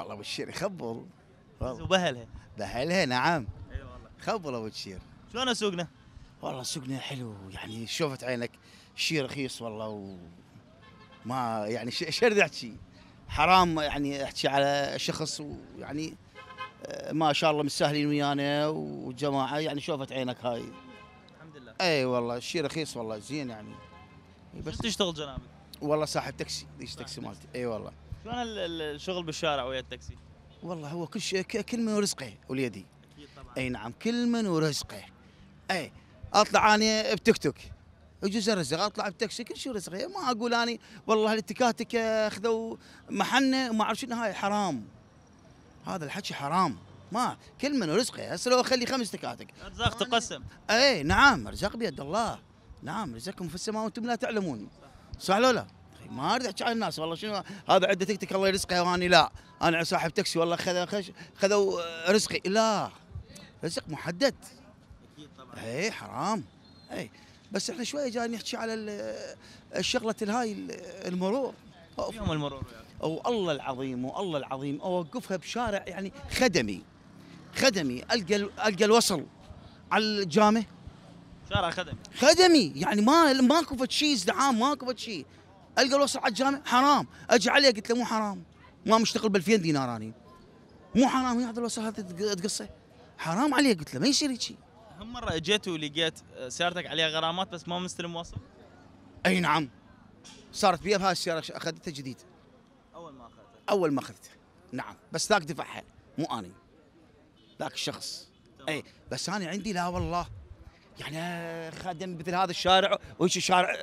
والله ابو الشير يخبل وبهلها بهلها نعم اي والله خبل ابو الشير شلون سوقنا؟ والله سوقنا حلو يعني شوفت عينك شيء رخيص والله وما يعني شرد احكي حرام يعني احكي على شخص ويعني آه، ما شاء الله مستاهلين ويانا وجماعه يعني شوفت عينك هاي الحمد لله اي والله شيء رخيص والله زين يعني بس تشتغل جنابك والله صاحب تاكسي ليش تاكسي مالتي اي والله شلون الشغل بالشارع ويا التاكسي؟ والله هو كل شيء كل من ورزقه وليدي اكيد طبعا اي نعم كل من ورزقه اي اطلع انا بتيك توك يجوز الرزق اطلع بتاكسي كل شيء رزقه ما اقول اني والله الاتكاتك اخذوا محنه وما اعرف شنو هاي حرام هذا الحكي حرام ما كل من رزقه هسه لو اخلي خمس تكاتك ارزاق تقسم اي نعم ارزاق بيد الله نعم رزقكم في السماء وانتم لا تعلمون صح, صح لو لا؟ ما اريد احكي على الناس والله شنو هذا عنده تيك توك الله يرزقه واني لا انا صاحب تاكسي والله خذ خذوا رزقي لا رزق محدد اكيد طبعا اي حرام اي بس احنا شويه جاي نحكي على الشغله الهاي المرور يوم المرور والله العظيم والله العظيم اوقفها بشارع يعني خدمي خدمي القى القى الوصل على الجامع شارع خدمي خدمي يعني ما ماكو فد شيء ازدحام ماكو فد شيء القى الوصل على الجامع حرام اجي عليه قلت له مو حرام ما مشتغل ب 2000 دينار اني مو حرام هذا الوصل هذا تقصه حرام عليه قلت له ما يصير هيك هم مره اجيت ولقيت سيارتك عليها غرامات بس ما مستلم وصل اي نعم صارت بيها بهاي السياره اخذتها جديد اول ما اخذتها اول ما اخذتها نعم بس ذاك دفعها مو اني ذاك الشخص اي بس انا عندي لا والله يعني خادم مثل هذا الشارع وش شارع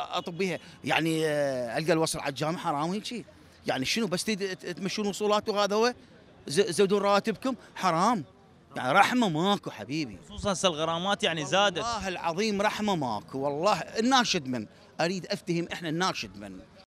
اطبيها يعني آه، القى الوصل على الجامع حرام هيك يعني شنو بس تمشون وصولات وهذا هو زودون راتبكم حرام يعني رحمه ماكو حبيبي خصوصا هسه الغرامات يعني زادت والله العظيم رحمه ماكو والله الناشد من اريد افتهم احنا الناشد من